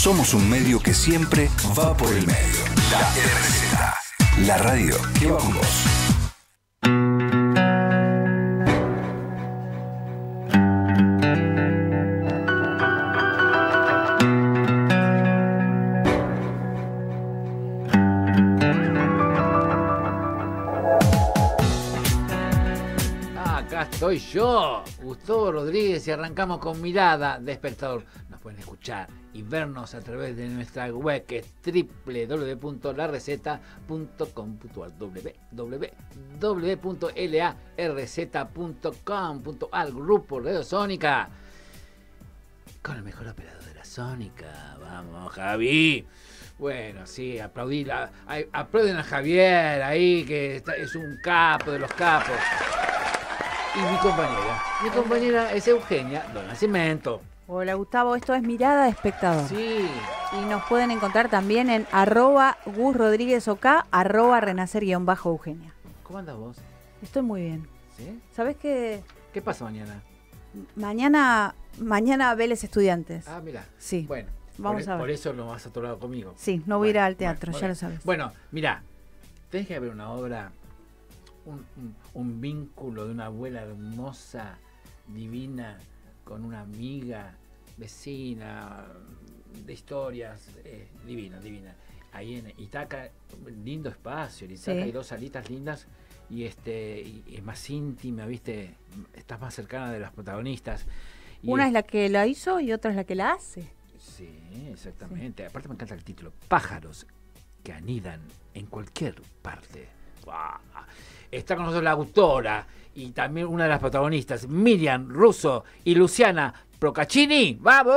Somos un medio que siempre va por el medio. La RZ. La radio que va Soy yo, Gustavo Rodríguez, y arrancamos con Mirada Despertador. Nos pueden escuchar y vernos a través de nuestra web que es www.lareceta.com.ar al Grupo Radio Sónica con el mejor operador de la Sónica. Vamos, Javi. Bueno, sí, aplaudir aplauden a Javier ahí, que es un capo de los capos y mi compañera. Mi compañera es Eugenia Don Nacimiento. Hola Gustavo, esto es Mirada de Espectador. Sí. Y nos pueden encontrar también en arroba Gus Rodríguez arroba renacer guión bajo Eugenia. ¿Cómo andas vos? Estoy muy bien. ¿Sí? ¿Sabes qué? ¿Qué pasa mañana? Mañana, mañana Vélez Estudiantes. Ah, mira. Sí. Bueno. Vamos a e-, ver. Por eso lo vas a atorado conmigo. Sí, no voy a ir al teatro, ya lo sabes. Bueno, mira, tenés que ver una obra un, vínculo de una abuela hermosa, divina, con una amiga, vecina, de historias, eh, divina, divina. Ahí en Itaca, lindo espacio, hay dos salitas lindas y este es más íntima, ¿viste? Estás más cercana de las protagonistas. una es, la que la hizo y otra es la que la hace. Sí, exactamente. Aparte me encanta el título, Pájaros que anidan en cualquier parte. Está con nosotros la autora y también una de las protagonistas, Miriam Russo y Luciana Procaccini. ¡Vamos!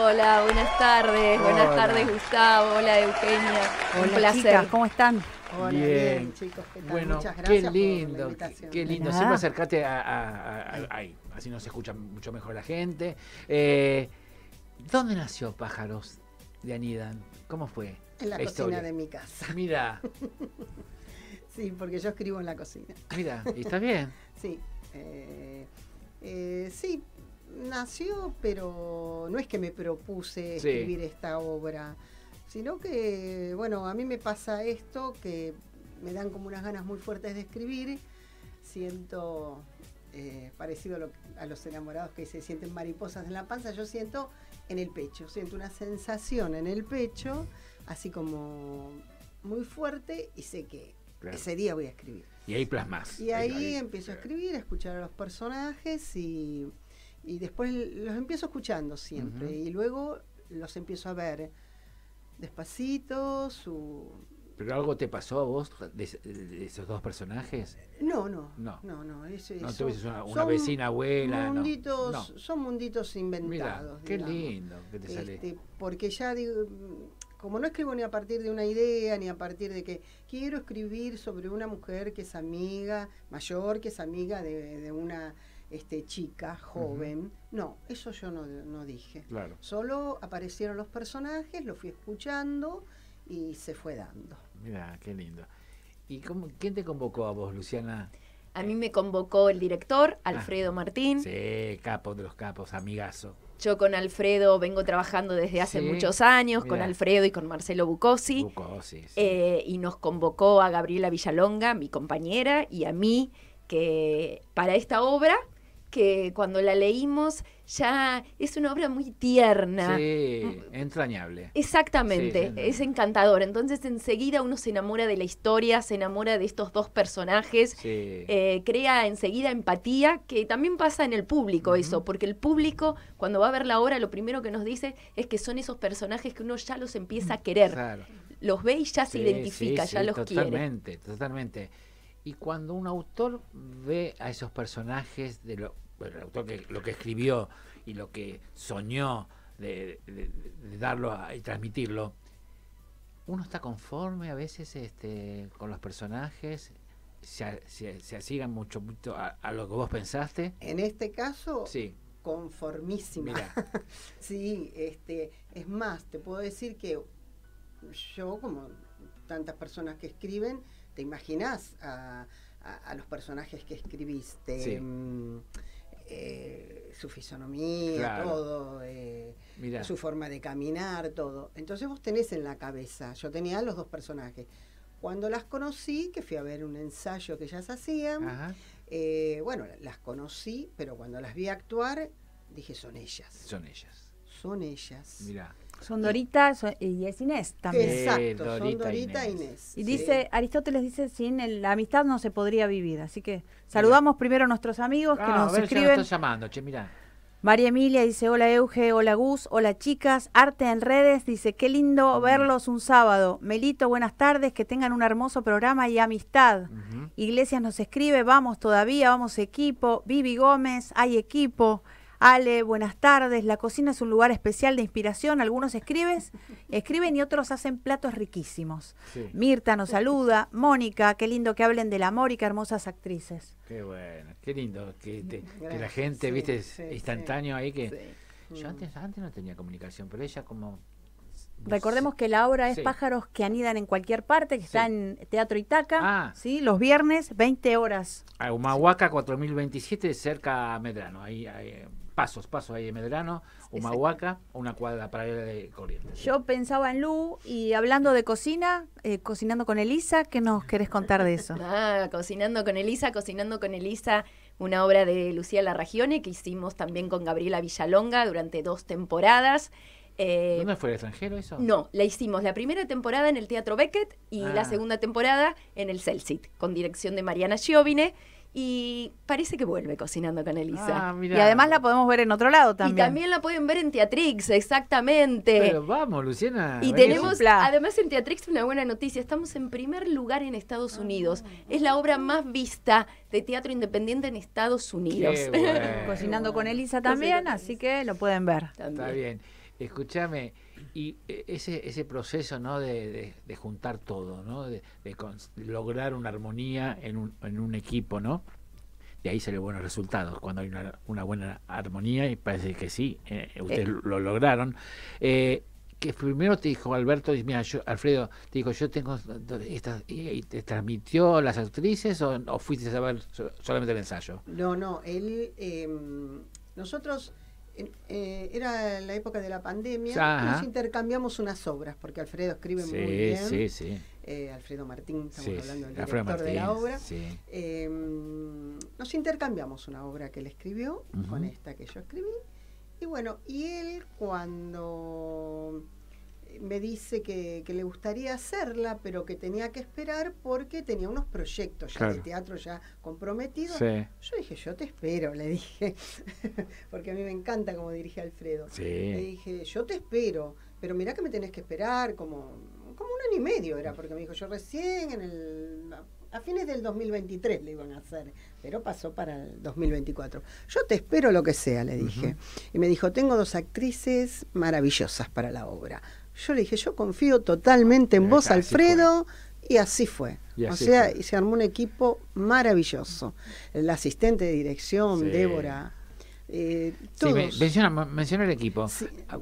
Hola, buenas tardes. Buenas tardes, Gustavo. Hola, Eugenia. Un placer. ¿Cómo están? bien. chicos. ¿qué tal? Muchas gracias qué lindo, por la invitación. Qué, lindo. Siempre a, ahí. Así nos escucha mucho mejor la gente. Eh, ¿Dónde nació Pájaros de Anidan? ¿Cómo fue? En la, cocina de mi casa. Mira. Sí, porque yo escribo en la cocina. Mira, ¿y está bien? sí. Eh, eh, sí, nació, pero no es que me propuse escribir esta obra, sino que, bueno, a mí me pasa esto, que me dan como unas ganas muy fuertes de escribir, siento eh, parecido a, los enamorados que se sienten mariposas en la panza, yo siento en el pecho, siento una sensación en el pecho, así como muy fuerte, y sé que ese día voy a escribir. Y ahí plasmas. Y ahí, empiezo a escribir, a escuchar a los personajes y, después los empiezo escuchando siempre. Y luego los empiezo a ver despacito, su... ¿Pero algo te pasó a vos de, esos dos personajes? No, no. No, no, no. no son, una, una vecina abuela. Son munditos inventados. qué lindo que te este, Porque ya digo, como no escribo ni a partir de una idea, ni a partir de que quiero escribir sobre una mujer que es amiga, mayor, que es amiga de, una este, chica joven, no, eso yo no, dije. Solo aparecieron los personajes, lo fui escuchando y se fue dando. Mira, qué lindo. ¿Y cómo, quién te convocó a vos, Luciana? A mí me convocó el director, ah. Alfredo Martín. Sí, capo de los capos, amigazo. Yo con Alfredo vengo trabajando desde hace muchos años, con Alfredo y con Marcelo Bucosi. Eh, y nos convocó a Gabriela Villalonga, mi compañera, y a mí, que para esta obra que cuando la leímos ya es una obra muy tierna. Sí, mm. entrañable. Exactamente, es encantador. Entonces enseguida uno se enamora de la historia, se enamora de estos dos personajes, eh, crea enseguida empatía, que también pasa en el público eso, porque el público cuando va a ver la obra lo primero que nos dice es que son esos personajes que uno ya los empieza a mm, querer. Los ve y ya se identifica, ya los quiere. Totalmente, totalmente. Y cuando un autor ve a esos personajes, de lo, el autor que lo que escribió y lo que soñó de, darlo y transmitirlo, uno está conforme a veces este, con los personajes, se, se, asigan mucho, a, lo que vos pensaste. En este caso, sí. conformísima. sí, este, es más, te puedo decir que yo, como tantas personas que escriben, te imaginás a, los personajes que escribiste. Mm, eh, su fisonomía, todo, eh, su forma de caminar, todo. Entonces vos tenés en la cabeza, yo tenía los dos personajes. Cuando las conocí, que fui a ver un ensayo que ellas hacían, eh, bueno, las conocí, pero cuando las vi actuar, dije, son ellas. Son ellas. Son ellas. Mirá. Son Dorita y es Inés también. Exacto, son Dorita e Inés. Y dice, Aristóteles dice, sin el, la amistad no se podría vivir. Así que saludamos primero a nuestros amigos que ah, nos escriben. nos llamando, che, mirá. María Emilia dice, hola Euge, hola Gus, hola chicas, Arte en Redes dice, qué lindo verlos un sábado. Melito, buenas tardes, que tengan un hermoso programa y amistad. Iglesias nos escribe, vamos todavía, vamos equipo. Vivi Gómez, hay equipo. Ale, buenas tardes. La cocina es un lugar especial de inspiración. Algunos escribes, escriben y otros hacen platos riquísimos. Mirta nos saluda. Mónica, qué lindo que hablen del amor y qué hermosas actrices. Qué bueno, qué lindo que, la gente, viste, instantáneo ahí que... Yo antes, antes no tenía comunicación, pero ella como Recordemos que la obra es Pájaros que anidan en cualquier parte, que está en Teatro Itaca, ah. ¿sí? los viernes, 20 horas. A ah, Humahuaca 4027, cerca a Medrano, ahí, ahí pasos, pasos ahí en Medrano, o una cuadra paralela de Corrientes. Yo pensaba en Lu y hablando de cocina, eh, cocinando con Elisa, ¿qué nos querés contar de eso? ah, cocinando con Elisa, cocinando con Elisa, una obra de Lucía Larragione que hicimos también con Gabriela Villalonga durante dos temporadas. Eh, ¿Dónde fue el extranjero eso? No, la hicimos la primera temporada en el Teatro Beckett y la ah. segunda temporada en el Celsit, con dirección de Mariana Giovine. Y parece que vuelve cocinando con Elisa. Ah, y además la podemos ver en otro lado también. Y también la pueden ver en Teatrix, exactamente. Pero vamos, Luciana. Y tenemos, además en Teatrix, una buena noticia. Estamos en primer lugar en Estados Unidos. es la obra más vista de teatro independiente en Estados Unidos. cocinando con Elisa también, así que lo pueden ver. Está bien. Escúchame. Y e, ese, ese proceso ¿no? de, juntar todo, ¿no? de, lograr una armonía en un, en un equipo, ¿no? de ahí salen buenos resultados, cuando hay una, buena armonía, y parece que sí, eh, eh, ustedes eh. lo lograron. Eh, que primero te dijo Alberto, Alfredo, te dijo, yo tengo estas, y, te transmitió las actrices o, fuiste a ver solamente el ensayo? No, no, él, em, nosotros eh, era la época de la pandemia, nos intercambiamos unas obras, porque Alfredo escribe muy bien. Sí, sí. Eh, Alfredo Martín, estamos hablando del director de la obra. Em, nos intercambiamos una obra que él escribió con esta que yo escribí. Y bueno, y él cuando me dice que, le gustaría hacerla, pero que tenía que esperar porque tenía unos proyectos ya de teatro ya comprometidos. Yo dije, yo te espero, le dije, porque a mí me encanta como dirige Alfredo. Le dije, yo te espero, pero mirá que me tenés que esperar como, como un año y medio era, porque me dijo, yo recién en el... A fines del 2023 le iban a hacer, pero pasó para el 2024. Yo te espero lo que sea, le dije. Y me dijo, tengo dos actrices maravillosas para la obra. Yo le dije, yo confío totalmente en ah, vos, Alfredo, y así fue. o sea, y se armó un equipo maravilloso. El asistente de dirección, Débora. Eh, menciona, menciona, el equipo. Ah,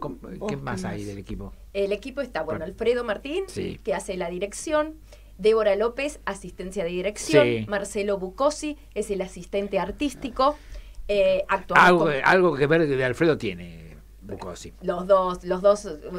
¿Qué más hay del equipo? El equipo está, bueno, Alfredo Martín, que hace la dirección. Débora López, asistencia de dirección. Marcelo Bucosi es el asistente artístico. Eh, algo, algo que ver de Alfredo tiene. Los dos, los dos son un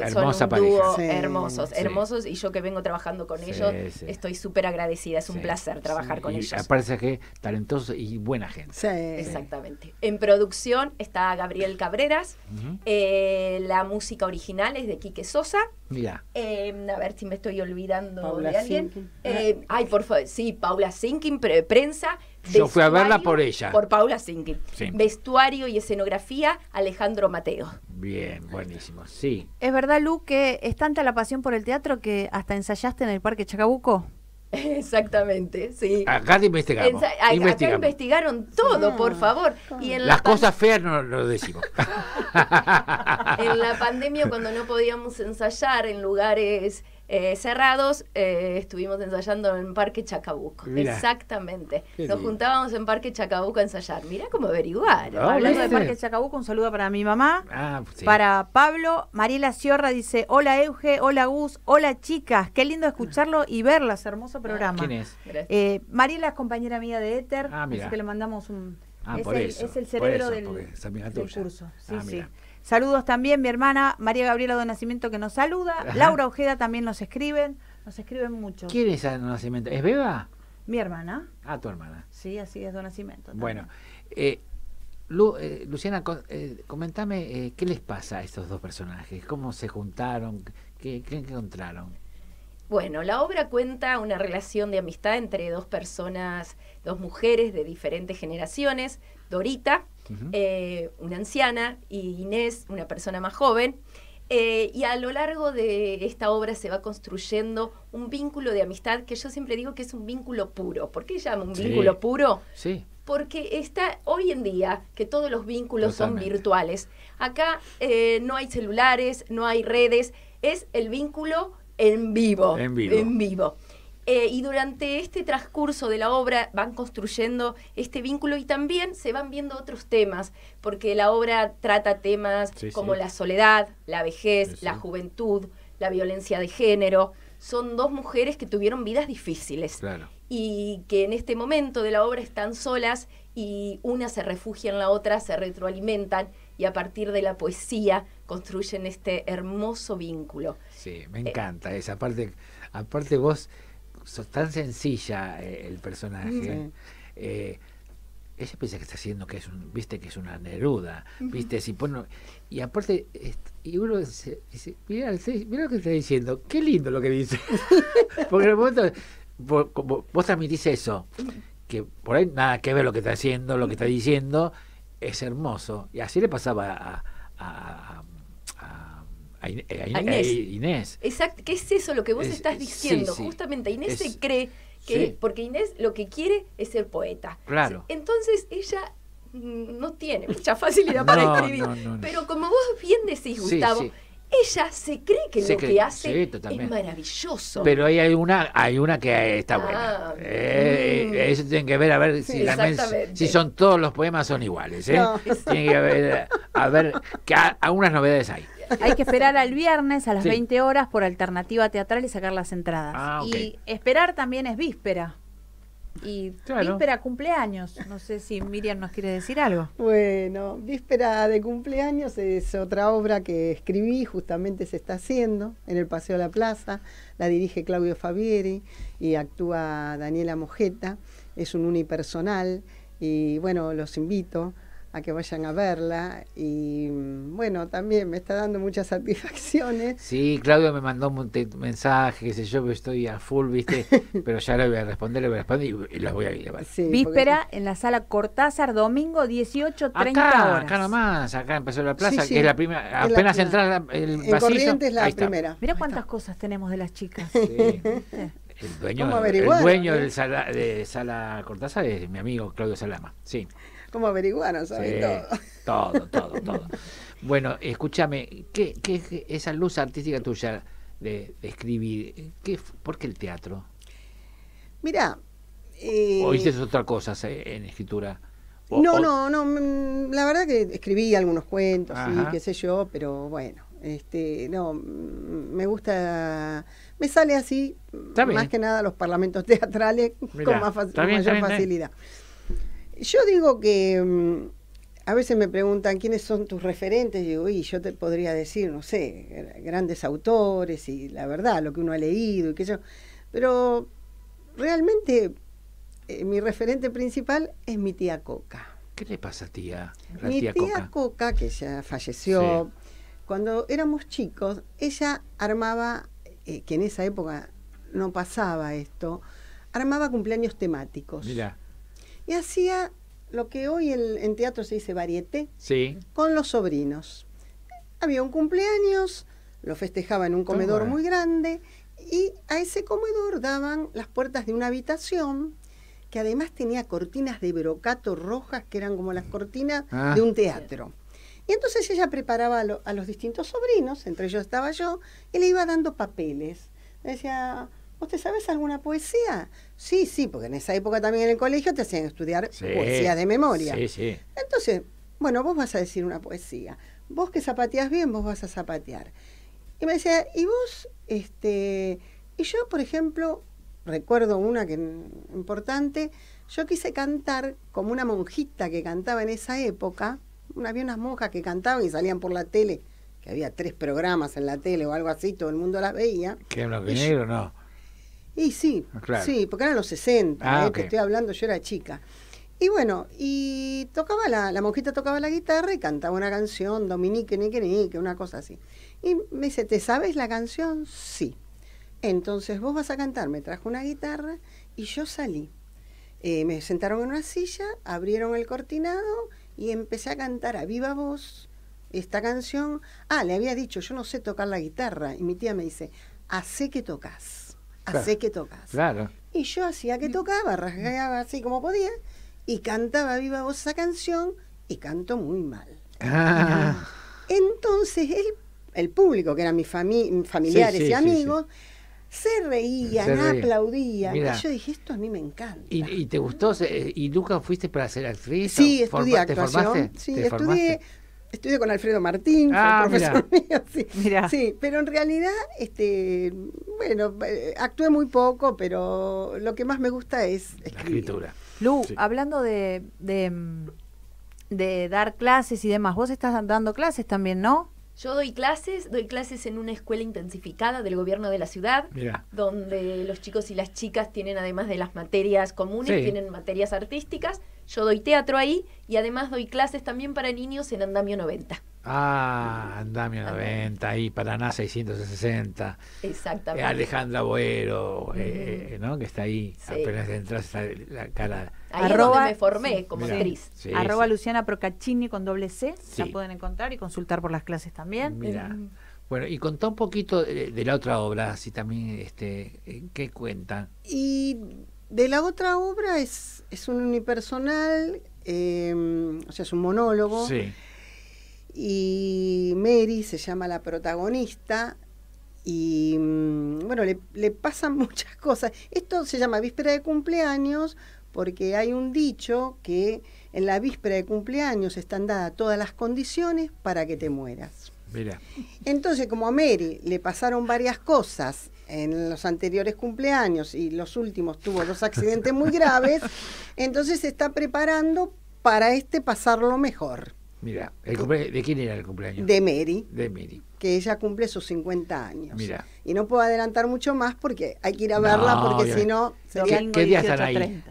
dúo hermosos, hermosos y yo que vengo trabajando con ellos estoy súper agradecida, es un placer trabajar con y ellos. Parece que talentosos y buena gente. Exactamente. En producción está Gabriel Cabreras, eh, la música original es de Quique Sosa. Mira. Em, a ver si me estoy olvidando de alguien. Eh, ay, por favor, sí, Paula Sinkin, pre prensa yo fui a verla por ella. Por Paula Zinke. Vestuario y escenografía, Alejandro Mateo. Bien, buenísimo, sí. ¿Es verdad, Lu, que es tanta la pasión por el teatro que hasta ensayaste en el Parque Chacabuco? Exactamente, sí. Acá investigamos. acá investigaron todo, por favor. Y Las cosas feas no lo decimos. en la pandemia, cuando no podíamos ensayar en lugares eh, cerrados, eh, estuvimos ensayando en Parque Chacabuco. Exactamente. Nos juntábamos en Parque Chacabuco a ensayar. mira cómo averiguar. Ah, Hablando de Parque Chacabuco, un saludo para mi mamá, ah, para Pablo. Mariela Sierra dice, hola Euge, hola Gus, hola chicas. Qué lindo escucharlo y verlas, hermoso programa. Eh, Mariela es compañera mía de Éter, ah, así que le mandamos un... es, el, cerebro del, curso. Sí, sí. Saludos también mi hermana María Gabriela Donacimiento que nos saluda. Laura Ojeda también nos escriben. Nos escriben mucho. ¿Quién es Donacimiento? Nacimiento? ¿Es Beba? Mi hermana. Ah, tu hermana. Sí, así es Don Nacimiento. Bueno, eh, eh, Luciana, eh, comentame qué les pasa a estos dos personajes, cómo se juntaron, qué encontraron. Bueno, la obra cuenta una relación de amistad entre dos personas, dos mujeres de diferentes generaciones, Dorita, eh, una anciana, y Inés, una persona más joven. Eh, y a lo largo de esta obra se va construyendo un vínculo de amistad que yo siempre digo que es un vínculo puro. ¿Por qué llamo un vínculo puro? Sí. Porque está hoy en día que todos los vínculos son virtuales. Acá eh, no hay celulares, no hay redes, es el vínculo En vivo. En vivo. Eh, y durante este transcurso de la obra van construyendo este vínculo y también se van viendo otros temas, porque la obra trata temas como la soledad, la vejez, la juventud, la violencia de género. Son dos mujeres que tuvieron vidas difíciles y que en este momento de la obra están solas y una se refugia en la otra, se retroalimentan y a partir de la poesía construyen este hermoso vínculo. Sí, me eh, encanta esa parte. Aparte vos sos tan sencilla eh, el personaje. Eh, ella piensa que está haciendo que es un, viste que es una neruda, viste, si y aparte, y uno dice, mira, mira lo que está diciendo, qué lindo lo que dice, porque en el momento, vos, transmitís eso, que por ahí nada que ver lo que está haciendo, lo que está diciendo, es hermoso, y así le pasaba a eh, a eh, Inés. Exacto, ¿qué es eso lo que vos estás diciendo? Justamente Inés se cree que, porque Inés lo que quiere es ser poeta. Entonces ella mm, no tiene mucha facilidad para escribir. pero como vos bien decís, Gustavo, ella se cree que lo que hace es maravilloso. Pero ahí hay una, hay una que está ah, buena. Mm. Eh, eso tiene que ver a ver si, son todos los poemas son iguales. Tiene que ver a ver que algunas novedades hay. Hay que esperar al viernes a las 20 horas por alternativa teatral y sacar las entradas. Ah, y esperar también es víspera. Y víspera cumpleaños. No sé si Miriam nos quiere decir algo. Bueno, víspera de cumpleaños es otra obra que escribí, justamente se está haciendo en el Paseo de la Plaza. La dirige Claudio Fabieri y actúa Daniela Mojeta. Es un unipersonal y bueno, los invito que vayan a verla y mm, bueno, también me está dando muchas satisfacciones. Sí, Claudio me mandó un mensaje, que sé yo, estoy a full, viste, pero ya lo voy a responder, voy a responder y, las voy a llevar Víspera en la sala Cortázar, domingo 18.30 acá, Acá nomás, acá empezó la plaza, que es la primera, apenas la, el en la primera. Mira cuántas cosas tenemos de las chicas. El dueño, el dueño de Sala Cortázar es mi amigo Claudio Salama, sí. Como averiguaron, ¿sabes? todo. Todo, todo, todo. bueno, escúchame, ¿qué, ¿qué, esa luz artística tuya de, escribir, ¿por qué el teatro? Mira. Eh... ¿O hiciste otra cosa eh, en escritura? no, no, no. Mm, la verdad que escribí algunos cuentos, sí, qué sé yo, pero bueno, este, no, mm, me gusta, me sale así, más que nada los parlamentos teatrales con mayor facilidad. Yo digo que mm, a veces me preguntan quiénes son tus referentes, y digo, y yo te podría decir, no sé, grandes autores y la verdad, lo que uno ha leído y que yo. Pero realmente eh, mi referente principal es mi tía Coca. ¿Qué le pasa tía? mi tía, Coca? que ya falleció, cuando éramos chicos, ella armaba, eh, que en esa época no pasaba esto, armaba cumpleaños temáticos. Mira y hacía lo que hoy en, teatro se dice varieté, sí. con los sobrinos. Había un cumpleaños, lo festejaba en un comedor muy grande y a ese comedor daban las puertas de una habitación que además tenía cortinas de brocato rojas que eran como las cortinas ah. de un teatro. Y entonces ella preparaba a, a, los distintos sobrinos, entre ellos estaba yo, y le iba dando papeles. Decía, ¿Vos te sabes alguna poesía? Sí, sí, porque en esa época también en el colegio te hacían estudiar poesía de memoria. Entonces, bueno, vos vas a decir una poesía. Vos que zapateás bien, vos vas a zapatear. Y me decía, ¿y vos? Este, y yo, por ejemplo, recuerdo una que importante, yo quise cantar como una monjita que cantaba en esa época. Había unas monjas que cantaban y salían por la tele, que había tres programas en la tele o algo así, todo el mundo las veía. ¿Qué blanco y negro? No. Y sí, ah, sí, porque eran los 60, ah, eh, estoy hablando, yo era chica. Y bueno, y tocaba la, la monjita tocaba la guitarra y cantaba una canción, Dominique, nique, nique, una cosa así. Y me dice, ¿te sabes la canción? Sí. Entonces vos vas a cantar. Me trajo una guitarra y yo salí. Eh, me sentaron en una silla, abrieron el cortinado y empecé a cantar a viva voz esta canción. Ah, le había dicho, yo no sé tocar la guitarra. Y mi tía me dice, hace que tocas que tocas. Claro. Y yo hacía que tocaba, rasgaba así como podía y cantaba viva voz esa canción y canto muy mal. Ah. Entonces el, el público, que eran mis familiares y amigos, se reían, aplaudían. y yo dije, esto a mí me encanta. ¿Y, te gustó? Eh, ¿Y nunca fuiste para ser actriz? Sí, estudié actuación. Sí, estudié, estudio con Alfredo Martín, fue ah, profesor mío, sí. sí. pero en realidad, este, bueno, eh, actué muy poco, pero lo que más me gusta es escritura. Lu, hablando de, mm, de, dar clases y demás, vos estás dando clases también, ¿no? Yo doy clases, doy clases en una escuela intensificada del gobierno de la ciudad, donde los chicos y las chicas tienen, además de las materias comunes, tienen materias artísticas. Yo doy teatro ahí y además doy clases también para niños en Andamio 90. Ah, Andamio 90 ahí Paraná 660. Eh, Exactamente. Alejandra Boero, eh, eh, ¿no? Que está ahí, sí. apenas entras la cara. arroba, me formé como actriz. arroba Luciana Procaccini con doble C, la pueden encontrar y consultar por las clases también. Mira. Bueno, y contá un poquito de, la otra obra, Así también, este, ¿qué cuenta? Y de la otra obra es, es un unipersonal, o sea, es un monólogo. Sí y Mary se llama la protagonista y mm, bueno, le, pasan muchas cosas. Esto se llama víspera de cumpleaños porque hay un dicho que en la víspera de cumpleaños están dadas todas las condiciones para que te mueras. Mira. Entonces, como a Mary le pasaron varias cosas en los anteriores cumpleaños y los últimos tuvo dos accidentes muy graves, entonces se está preparando para este pasarlo mejor. Mira, el ¿de quién era el cumpleaños? De Mary. De Mary. Que ella cumple sus 50 años. Mira. Y no puedo adelantar mucho más porque hay que ir a verla porque si no sería ¿Qué, día ahí?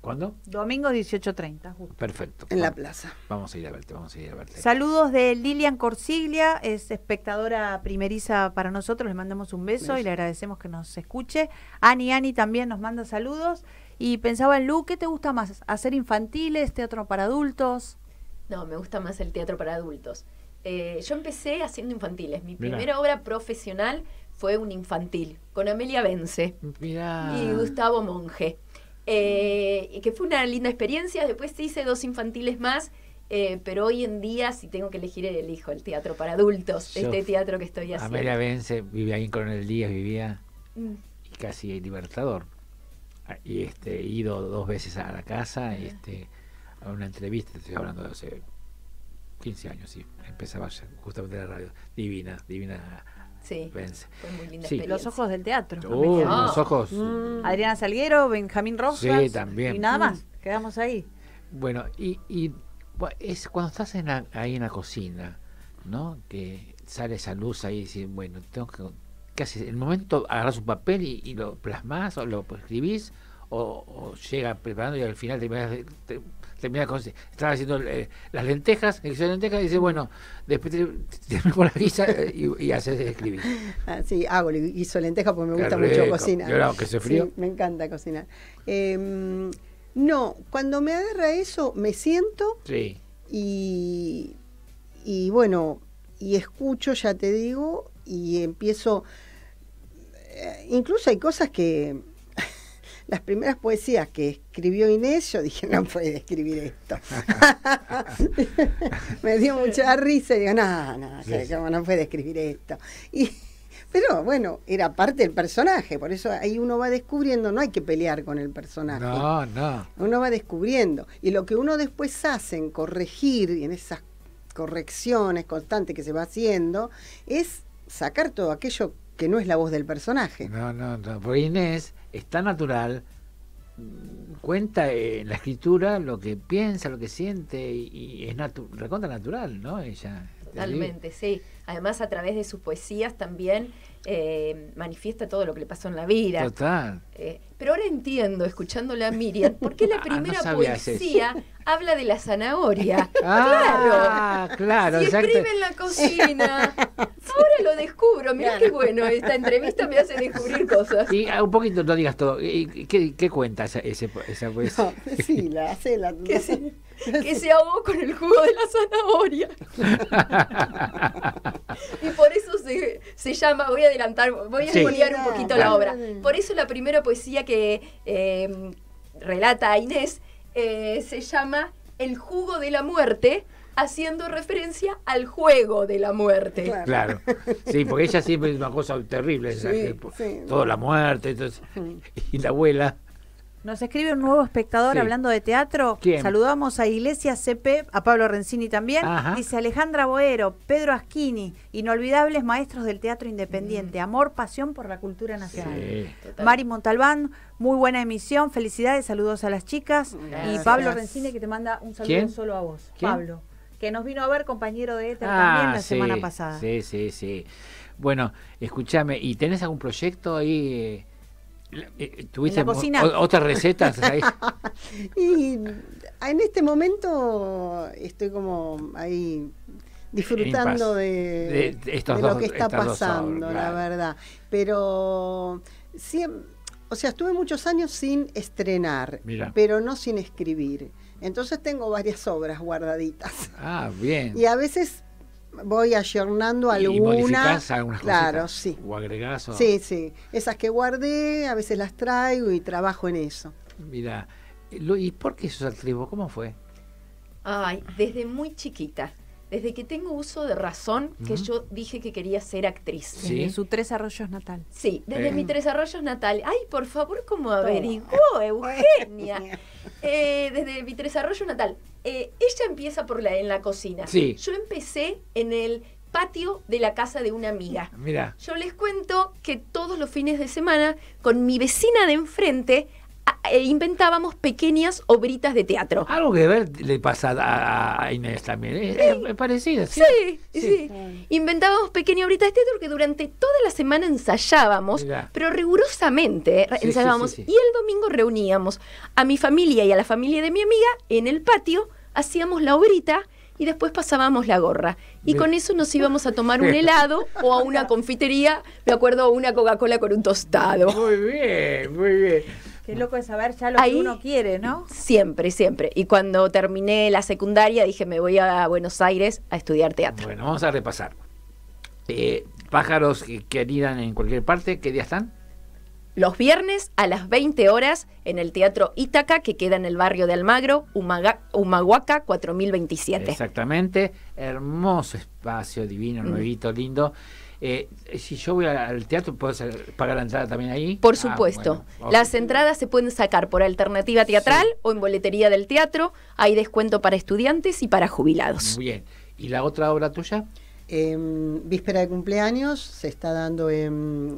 ¿Cuándo? Domingo 18.30, justo. Perfecto. En la plaza. Vamos a ir a verte, vamos a ir a verte. Saludos de Lilian Corsiglia, es espectadora primeriza para nosotros, le mandamos un beso y le agradecemos que nos escuche. Ani Ani también nos manda saludos y pensaba en Lu, ¿qué te gusta más? ¿Hacer infantiles, teatro para adultos? No, me gusta más el teatro para adultos. Eh, yo empecé haciendo infantiles. Mi primera obra profesional fue un infantil, con Amelia Vence y Gustavo Monge. Eh, que fue una linda experiencia. Después hice dos infantiles más. Eh, pero hoy en día, si tengo que elegir, elijo el teatro para adultos, este teatro que estoy haciendo. Amelia Vence vivía ahí en el Díaz, vivía mm. Y casi Libertador. Ah, y este, he ido dos veces a la casa. este, una entrevista, estoy hablando de hace 15 años, sí, empezaba justamente la radio. Divina, divina. Sí, Los ojos del teatro. los ojos. Adriana mm. Salguero, Benjamín Rojas. también. Y nada mm. más, quedamos ahí. Bueno, y, y es cuando estás ahí en la cocina, ¿no? Que sale esa luz ahí y dices, bueno, tengo que... ¿Qué el momento agarras un papel y, lo plasmas o lo escribís? O, llega preparando y al final te, te, termina con, estaba haciendo eh, las lentejas, el lentejas, y dice, bueno, después te, te la guisa eh, y, hace haces escribir. Ah, sí, hago hizo lentejas porque me gusta mucho cocinar. se frío. me encanta cocinar. Em, no, cuando me agarra eso, me siento sí. y, y bueno, y escucho, ya te digo, y empiezo... Eh, incluso hay cosas que las primeras poesías que escribió Inés, yo dije, no puede escribir esto. me dio mucha risa y digo, no, no, no puede escribir esto. Y, pero bueno, era parte del personaje, por eso ahí uno va descubriendo, no hay que pelear con el personaje. No, no. Uno va descubriendo. Y lo que uno después hace en corregir, y en esas correcciones constantes que se va haciendo, es sacar todo aquello que no es la voz del personaje. No, no, no, porque Inés está natural, mm, cuenta en eh, la escritura lo que piensa, lo que siente, y, es natu recontra natural, ¿no? Ella. Totalmente, sí. Además, a través de sus poesías también eh, manifiesta todo lo que le pasó en la vida. Total. Eh, pero ahora entiendo, escuchándola a Miriam, por qué la ah, primera poesía habla de la zanahoria. Ah, claro. claro si escribe en la cocina. Ahora lo descubro. Mira qué bueno, esta entrevista me hace descubrir cosas. Y ah, un poquito, no digas todo. ¿Qué, qué cuenta esa, poesía? sí, la hace la. Que se, ahogó con el jugo de la zanahoria. y por eso se, llama, voy a adelantar, voy a sí. un poquito la obra. Por eso la primera poesía que em, eh, relata Inés se llama El jugo de la muerte, haciendo referencia al juego de la muerte. Claro, sí, porque ella siempre es una cosa terrible, Todo toda la muerte, entonces, y la abuela nos escribe un nuevo espectador hablando de teatro. Saludamos a Iglesia CP, a Pablo Rencini también. Dice Alejandra Boero, Pedro Asquini, inolvidables maestros del teatro independiente. Mm. Amor, pasión por la cultura nacional. Mari Montalbán, muy buena emisión. Felicidades, saludos a las chicas. Y Pablo Rencini que te manda un saludo solo a vos. Pablo, que nos vino a ver compañero de ETER ah, también la semana pasada. Sí, sí, sí. Bueno, escúchame, ¿y tenés algún proyecto ahí? Eh, eh, eh, ¿Tuviste otras recetas? y en este momento estoy como ahí disfrutando de, lo que está pasando, la verdad. Pero sí o sea, estuve muchos años sin estrenar, pero no sin escribir. Entonces tengo varias obras guardaditas. Ah, bien. Y a veces voy ayornando algunas. algunas claro, sí. O agregás. Sí, sí. Esas que guardé, a veces las traigo y trabajo en eso. Mira, eh, ¿y por qué sos actriz? ¿Cómo fue? Ay, desde muy chiquita. Desde que tengo uso de razón, que yo dije que quería ser actriz. ¿Sí? Desde su Tres Arroyos natal. Sí, desde mis eh. mi Tres Arroyos natal. Ay, por favor, ¿cómo averiguó Eugenia. Eh, desde mi desarrollo natal. Eh, ella empieza por la, en la cocina. Sí. Yo empecé en el patio de la casa de una amiga. Mira. Yo les cuento que todos los fines de semana, con mi vecina de enfrente, eh, inventábamos pequeñas obritas de teatro. Algo que ver le pasa a Inés también. Es, parecido ¿sí? Sí, sí. Inventábamos pequeñas obritas de teatro que durante toda la semana ensayábamos, pero rigurosamente eh, ensayábamos. Y el domingo reuníamos a mi familia y a la familia de mi amiga en el patio, hacíamos la obrita y después pasábamos la gorra. Y con eso nos íbamos a tomar un helado o a una confitería, me acuerdo, una Coca-Cola con un tostado. Muy bien, muy bien. Qué loco es saber ya lo que uno quiere, ¿no? Siempre, siempre. Y cuando terminé la secundaria dije, me voy a Buenos Aires a estudiar teatro. Bueno, vamos a repasar. Eh, pájaros que, anidan en cualquier parte, ¿qué día están? Los viernes a las 20 horas en el Teatro Ítaca, que queda en el barrio de Almagro, Humahuaca 4027. Exactamente, hermoso espacio, divino, mm. nuevito, lindo. Eh, si yo voy al teatro, ¿puedo pagar la entrada también ahí? Por ah, supuesto. Las entradas se pueden sacar por alternativa teatral o en boletería del teatro. Hay descuento para estudiantes y para jubilados. Muy bien. ¿Y la otra obra tuya? Em, víspera de cumpleaños, se está dando en,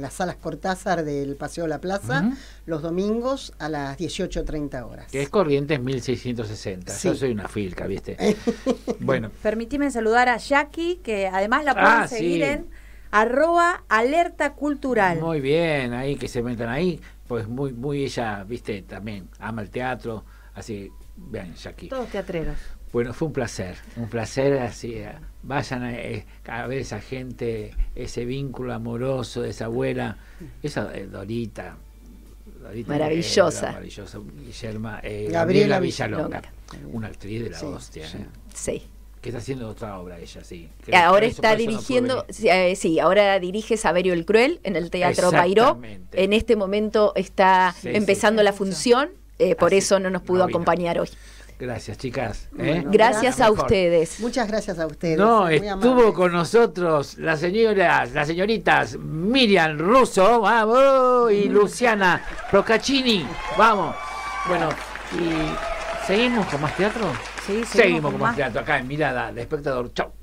las salas Cortázar del Paseo de la Plaza, los domingos a las 18.30 horas. Que es Corrientes 1660. Yo soy una filca, ¿viste? bueno. Permitime saludar a Jackie, que además la ah, pueden seguir en arroba alerta cultural. Muy bien, ahí que se metan ahí, pues muy, muy ella, viste, también ama el teatro, así, vean, Jackie. Todos teatreros. Bueno, fue un placer, un placer así. A, vayan a, eh, ver esa gente, ese vínculo amoroso de esa abuela, esa eh, Dorita, Dorita, maravillosa. Eh, Gabriela, una actriz de la hostia. Sí. Que está haciendo otra obra ella, sí. Ah, ahora está dirigiendo, sí, ahora dirige Saberio el Cruel en el Teatro Pairó. En este momento está empezando la función, por eso no nos pudo acompañar hoy. Gracias, chicas. ¿eh? gracias a ustedes. Muchas gracias a ustedes. No, estuvo con nosotros las señoras, las señoritas Miriam Russo, y Luciana Procaccini, vamos. Bueno, y seguimos con más teatro. Sí, seguimos, con, más teatro acá en Mirada de Espectador. Chau.